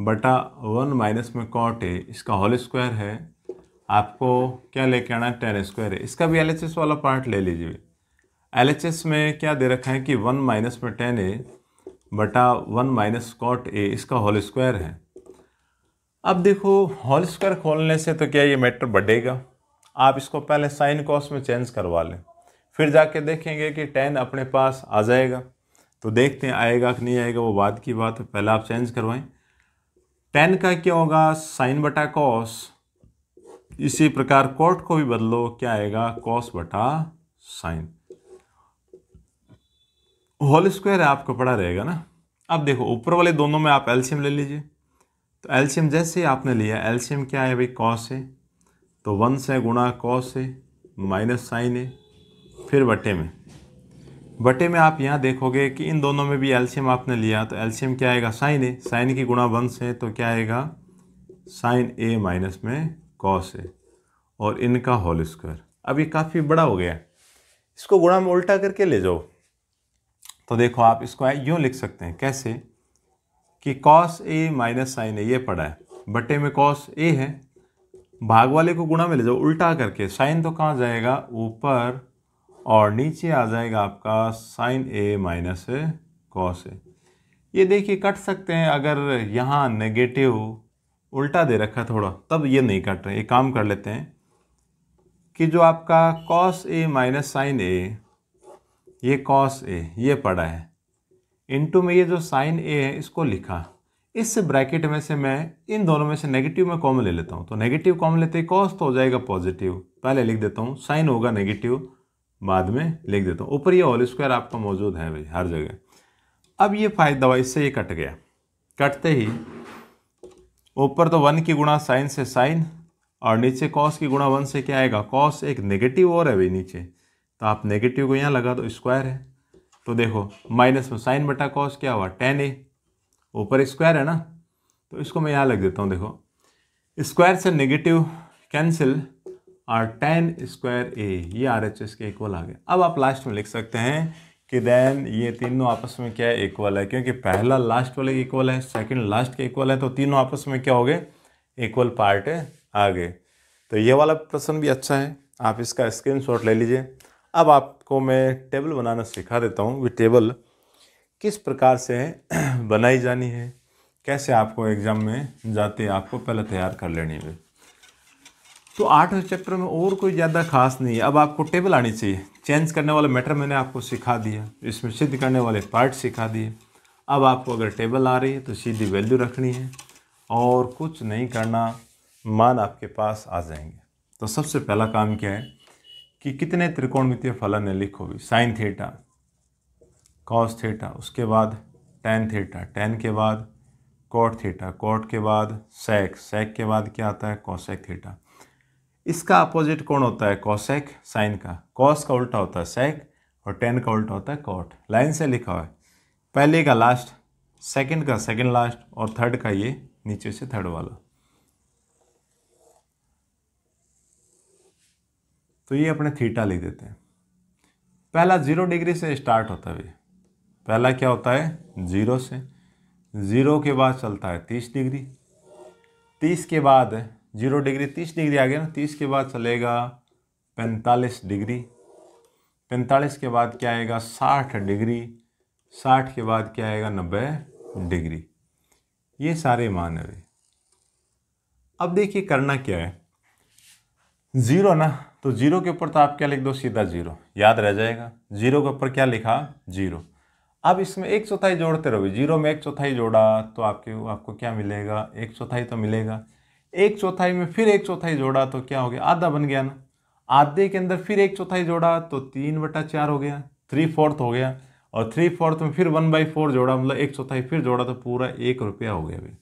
बटा वन माइनस में कॉट ए इसका होल स्क्वायर है आपको क्या लेके आना है टेन स्क्वायर है इसका भी एल वाला पार्ट ले लीजिए एल में क्या दे रखा है कि वन माइनस में टेन ए बटा वन माइनस कॉट ए इसका होल स्क्वायर है अब देखो होल स्क्वायर खोलने से तो क्या ये मैटर बढ़ेगा आप इसको पहले साइन कॉस में चेंज करवा लें फिर जाके देखेंगे कि टेन अपने पास आ जाएगा तो देखते हैं आएगा कि नहीं आएगा वो बाद की बात है पहले आप चेंज करवाएं टेन का क्या होगा साइन बटा कॉस इसी प्रकार कोट को भी बदलो क्या आएगा कॉस बटा साइन होल स्क्वायर आपको पड़ा रहेगा ना अब देखो ऊपर वाले दोनों में आप एल्शियम ले लीजिए तो एल्शियम जैसे ही आपने लिया एल्शियम क्या है भाई कॉस है तो वन से गुणा कॉस है माइनस साइन है फिर बटे में बटे में आप यहाँ देखोगे कि इन दोनों में भी एल्शियम आपने लिया तो एल्शियम क्या आएगा साइन है साइन की गुणा वन से तो क्या आएगा साइन ए माइनस में कॉस है और इनका होल स्क्वायर अब ये काफ़ी बड़ा हो गया इसको गुणा में उल्टा करके ले जाओ तो देखो आप इसको यूँ लिख सकते हैं कैसे कि cos A minus sine A ये पड़ा है बटे में कॉस ए है भाग वाले को गुणा में ले जाओ उल्टा करके साइन तो कहाँ जाएगा ऊपर और नीचे आ जाएगा आपका sine A minus cos A ये देखिए कट सकते हैं अगर यहाँ नेगेटिव उल्टा दे रखा थोड़ा तब ये नहीं कट रहे एक काम कर लेते हैं कि जो आपका cos A minus sine A ये कॉस ए ये पड़ा है इनटू में ये जो साइन ए है इसको लिखा इस ब्रैकेट में से मैं इन दोनों में से नेगेटिव में कॉमन ले लेता हूँ तो नेगेटिव कॉमन लेते ही कॉस तो हो जाएगा पॉजिटिव पहले लिख देता हूँ साइन होगा नेगेटिव बाद में लिख देता हूँ ऊपर ये होल स्क्वायर आपका मौजूद है भाई हर जगह अब ये फायदा इससे ये कट गया कटते ही ऊपर तो वन की गुणा साइन से साइन और नीचे कॉस की गुणा वन से क्या आएगा कॉस एक नेगेटिव और है भाई नीचे तो आप नेगेटिव को यहाँ लगा दो स्क्वायर है तो देखो माइनस में साइन बटा कॉस क्या हुआ टेन ए ऊपर स्क्वायर है ना तो इसको मैं यहाँ लग देता हूँ देखो स्क्वायर से नेगेटिव कैंसिल और टेन स्क्वायर ए ये आर एच एस के इक्वल आ गए अब आप लास्ट में लिख सकते हैं कि देन ये तीनों आपस में क्या है इक्वल है क्योंकि पहला लास्ट वाले इक्वल है सेकेंड लास्ट के इक्वल है तो तीनों आपस में क्या हो गए इक्वल पार्ट आ गए तो ये वाला प्रश्न भी अच्छा है आप इसका स्क्रीनशॉट ले लीजिए अब आपको मैं टेबल बनाना सिखा देता हूँ वे टेबल किस प्रकार से बनाई जानी है कैसे आपको एग्ज़ाम में जाते आपको पहले तैयार कर लेनी है तो आठवें चैप्टर में और कोई ज़्यादा खास नहीं है अब आपको टेबल आनी चाहिए चेंज करने वाला मैटर मैंने आपको सिखा दिया इसमें सिद्ध करने वाले पार्ट सिखा दिए अब आपको अगर टेबल आ रही है तो सीधी वैल्यू रखनी है और कुछ नहीं करना मान आपके पास आ जाएंगे तो सबसे पहला काम क्या है कि कितने त्रिकोणमितीय फलन है लिखो भी साइन थेटा कॉस थेटा उसके बाद टेन थेटा टेन के बाद कॉट थेटा कॉट के बाद सेक सेक के बाद क्या आता है कॉसेक थेटा इसका अपोजिट कौन होता है कॉसेक साइन का कॉस का उल्टा होता है सेक और टेन का उल्टा होता है कॉट लाइन से लिखा हुआ है पहले का लास्ट सेकंड का सेकंड लास्ट और थर्ड का ये नीचे से थर्ड वाला तो ये अपने थीटा लिख देते हैं पहला ज़ीरो डिग्री से स्टार्ट होता है पहला क्या होता है ज़ीरो से ज़ीरो के बाद चलता है तीस डिग्री तीस के बाद जीरो डिग्री तीस डिग्री आ गया ना तीस के बाद चलेगा पैंतालीस डिग्री पैंतालीस के बाद क्या आएगा साठ डिग्री साठ के बाद क्या आएगा नब्बे डिग्री ये सारे मान है अब देखिए करना क्या है ज़ीरो ना तो जीरो के ऊपर तो आप क्या लिख दो सीधा जीरो याद रह जाएगा जीरो के ऊपर क्या लिखा जीरो अब इसमें एक चौथाई जोड़ते रहोगे जीरो में एक चौथाई जोड़ा तो आपके आपको क्या मिलेगा एक चौथाई तो मिलेगा एक चौथाई में फिर एक चौथाई जोड़ा तो क्या हो गया आधा बन गया ना आधे के अंदर फिर एक चौथाई जोड़ा तो तीन बटा चार हो गया थ्री फोर्थ हो गया और थ्री फोर्थ में फिर वन बाई फोर जोड़ा मतलब एक चौथाई फिर जोड़ा तो पूरा एक रुपया हो गया भाई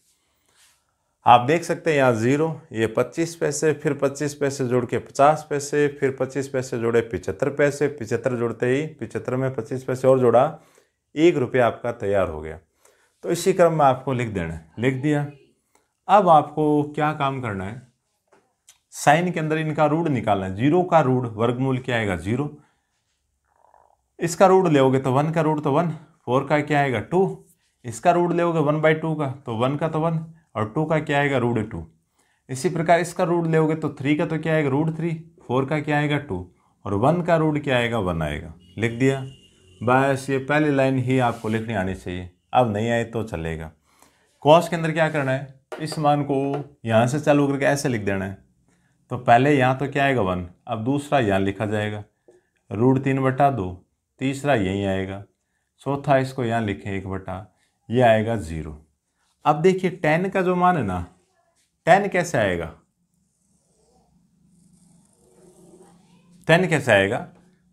आप देख सकते हैं यहाँ ज़ीरो ये पच्चीस पैसे फिर पच्चीस पैसे जोड़ के पचास पैसे फिर पच्चीस पैसे जोड़े पिचहत्तर पैसे पिचहत्तर जोड़ते ही पिचहत्तर में पच्चीस पैसे और जोड़ा एक रुपया आपका तैयार हो गया तो इसी क्रम में आपको लिख देना है लिख दिया अब आपको क्या काम करना है साइन के अंदर इनका रूढ़ निकालना है जीरो का रूढ़ वर्गमूल क्या आएगा जीरो इसका रूढ़ लेगे तो वन का रूढ़ तो वन फोर का क्या आएगा टू इसका रूढ़ लेगे वन बाई टू का तो वन का तो वन और टू का क्या आएगा रूट टू इसी प्रकार इसका रूट लोगे तो थ्री का तो क्या आएगा रूट थ्री फोर का क्या आएगा टू और वन का रूट क्या आएगा वन आएगा लिख दिया बस ये पहली लाइन ही आपको लिखनी आनी चाहिए अब नहीं आए तो चलेगा कॉस के अंदर क्या करना है इस मान को यहाँ से चालू करके ऐसे लिख देना है तो पहले यहाँ तो क्या आएगा वन अब दूसरा यहाँ लिखा जाएगा रूट तीन बटा दो तीसरा यहीं आएगा चौथा इसको यहाँ लिखें एक बटा ये आएगा ज़ीरो अब देखिए टेन का जो मान है ना टेन कैसे आएगा टेन कैसे आएगा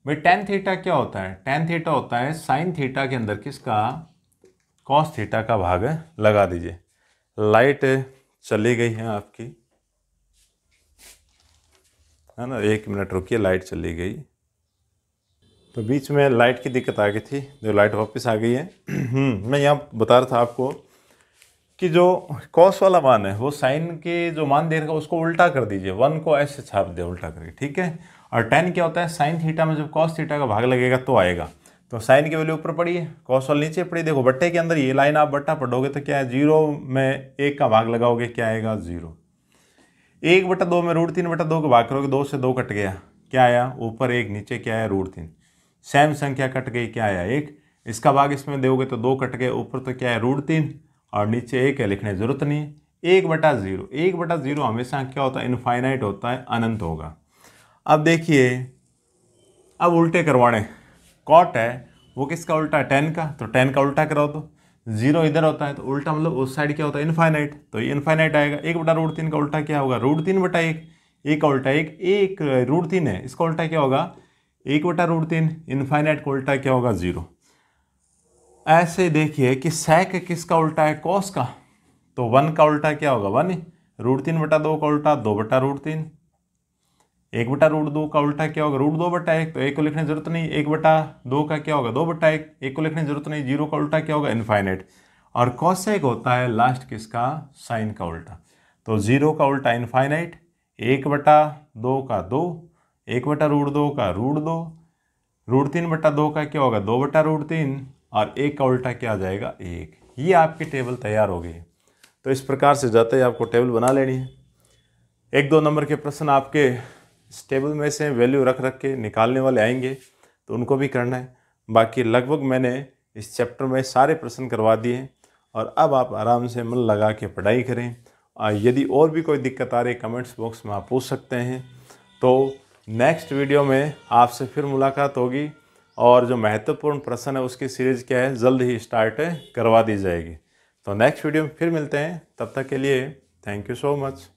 भाई टेन थीटा क्या होता है टेन थीटा होता है साइन थीटा के अंदर किसका कॉस थीटा का भाग है लगा दीजिए लाइट चली गई है आपकी है ना एक मिनट रुकिए लाइट चली गई तो बीच में लाइट की दिक्कत आ गई थी जो लाइट वापस आ गई है मैं यहाँ बता रहा था आपको कि जो कॉस वाला मान है वो साइन के जो मान दे रखा उसको उल्टा कर दीजिए वन को ऐसे छाप दे उल्टा करके ठीक है और टेन क्या होता है साइन थीटा में जब कॉस थीटा का भाग लगेगा तो आएगा तो साइन की वैल्यू ऊपर पड़ी है कॉस वाले नीचे पड़ी देखो बट्टे के अंदर ये लाइन आप बट्टा पढ़ोगे तो क्या है जीरो में एक का भाग लगाओगे क्या आएगा जीरो एक बटा दो में रूट तीन बटा दो का भाग करोगे दो से दो कट गया क्या आया ऊपर एक नीचे क्या आया रूट तीन सेम संख्या कट गई क्या आया एक इसका भाग इसमें दोगे तो दो कट गए ऊपर तो क्या है रूट तीन और नीचे एक है लिखने ज़रूरत नहीं है एक बटा ज़ीरो एक बटा ज़ीरो हमेशा क्या होता है इनफाइनाइट होता है अनंत होगा अब देखिए अब उल्टे करवाने कॉट है वो किसका उल्टा है टेन का तो टेन का उल्टा कराओ तो जीरो इधर होता है तो उल्टा मतलब उस साइड क्या होता है इनफाइनाइट तो ये इनफाइनाइट आएगा एक बटा रूट तीन का उल्टा क्या होगा रूट तीन बटा एक एक का उल्टा एक एक रूट तीन है इसका उल्टा क्या होगा एक बटा रूट तीन इनफाइनाइट का उल्टा क्या होगा जीरो ऐसे देखिए कि सैक किसका उल्टा है कॉस का तो वन का उल्टा क्या होगा वन रूट तीन बटा दो का उल्टा दो बटा रूट तीन एक बटा रूट दो का उल्टा क्या होगा रूट दो बटा एक तो एक को लिखने की जरूरत नहीं एक बटा दो का क्या होगा दो बटा एक एक को लिखने की जरूरत नहीं जीरो का उल्टा क्या होगा इन्फाइनेट और एक होता है लास्ट किसका साइन का उल्टा तो जीरो का उल्टा इन्फाइनाइट एक बटा दो का दो एक बटा रूट दो का रूट दो रूट तीन बटा दो का क्या होगा दो बटा रूट तीन और एक का उल्टा क्या आ जाएगा एक ये आपकी टेबल तैयार हो गई है तो इस प्रकार से जाते ही आपको टेबल बना लेनी है एक दो नंबर के प्रश्न आपके इस टेबल में से वैल्यू रख रख के निकालने वाले आएंगे तो उनको भी करना है बाकी लगभग मैंने इस चैप्टर में सारे प्रश्न करवा दिए और अब आप आराम से मन लगा के पढ़ाई करें और यदि और भी कोई दिक्कत आ रही कमेंट्स बॉक्स में आप पूछ सकते हैं तो नेक्स्ट वीडियो में आपसे फिर मुलाकात होगी और जो महत्वपूर्ण प्रश्न है उसकी सीरीज़ क्या है जल्द ही स्टार्ट करवा दी जाएगी तो नेक्स्ट वीडियो में फिर मिलते हैं तब तक के लिए थैंक यू सो मच